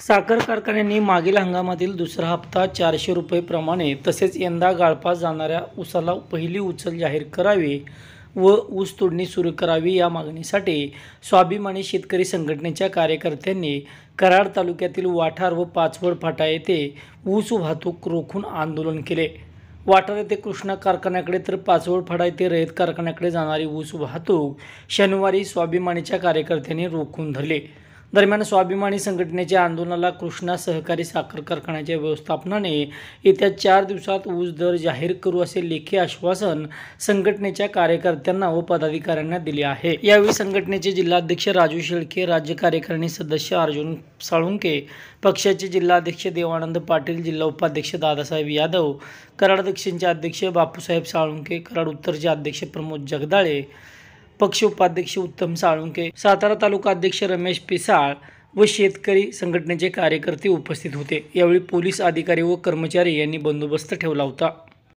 साखर कारखान्यांनी मागील हंगामातील दुसरा हप्ता चारशे रुपये प्रमाणे तसेच यंदा गाळपास जाणाऱ्या ऊसाला पहिली उचल जाहीर करावी व ऊस तोडणी सुरू करावी या मागणीसाठी स्वाभिमानी शेतकरी संघटनेच्या कार्यकर्त्यांनी कराड तालुक्यातील वाठार व पाचवड फाटा येथे ऊस वाहतूक रोखून आंदोलन केले वाठार येथे कृष्णा कारखान्याकडे तर पाचवड फाटा येथे रयत कारखान्याकडे जाणारी ऊस वाहतूक शनिवारी स्वाभिमानीच्या कार्यकर्त्यांनी रोखून धरले दरम्यान स्वाभिमानी संघटनेच्या आंदोलनाला कृष्णा सहकारी साखर कारखान्याच्या व्यवस्थापनाने येत्या चार दिवसात ऊस दर जाहीर करू असे लेखी आश्वासन संघटनेच्या कार्यकर्त्यांना व पदाधिकाऱ्यांना दिले आहे यावेळी संघटनेचे जिल्हाध्यक्ष राजू शेळके राज्य कार्यकारिणी सदस्य अर्जुन साळुंके पक्षाचे जिल्हाध्यक्ष देवानंद पाटील जिल्हा उपाध्यक्ष दादासाहेब यादव कराड दक्षिणचे अध्यक्ष बापूसाहेब साळुंके कराड उत्तरचे अध्यक्ष प्रमोद जगदाळे पक्ष उपाध्यक्ष उत्तम साळुंके सातारा तालुका अध्यक्ष रमेश पिसाळ व शेतकरी संघटनेचे कार्यकर्ते उपस्थित होते यावेळी पोलीस अधिकारी व कर्मचारी यांनी बंदोबस्त ठेवला होता